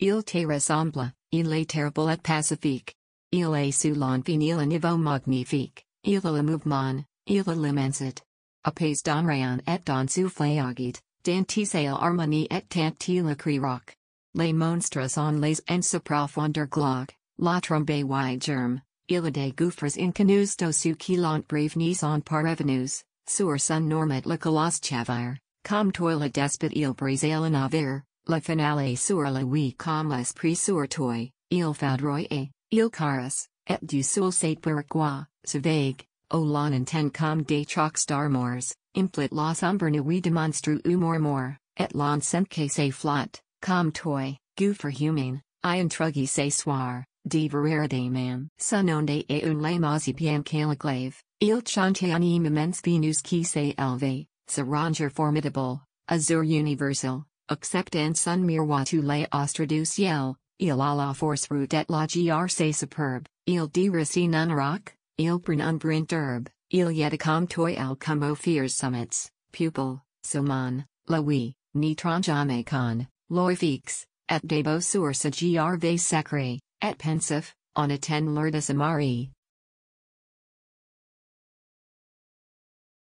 Il te ressemble, il est terrible et pacifique. Il est sous l'infini le niveau magnifique, il le mouvement, il l'immensite. Apaise dans rayon et dans souffle agit, dantis et harmonie et tanti le rock. Les monstres sont les en se profondeur glog, la trombe y germ. il des gouffres inconnus dessous qui l'ont prévenis en revenus, sur son normat le colosse chavire, comme toi le despot il brise et le navire, La finale sur la oui comme esprit sur toi, il faudroit, il caras, et du sol sait pourquoi, se vague, o oh, l'on entend comme des chocs d'armors, implit la sombre nuit demonstre humor more, et l'on sent que c'est flot, comme toi, goût for humain, I intrugué ce soir, de verité man. Son onde et un lame bien calaclave, il chante un immense Venus qui s'est élevé, se ranger formidable, azur universal, acceptance sun mirwa tu le austraduce yel, il a la force route et la GRC superbe, il de racine un rock, il prend un brint herb il y a de comme toi al comme fears summits, pupil, soman, Louis, Nitron jamais con, Loifix, et des beaux sources ve sacré, et pensif, on attend l'heure de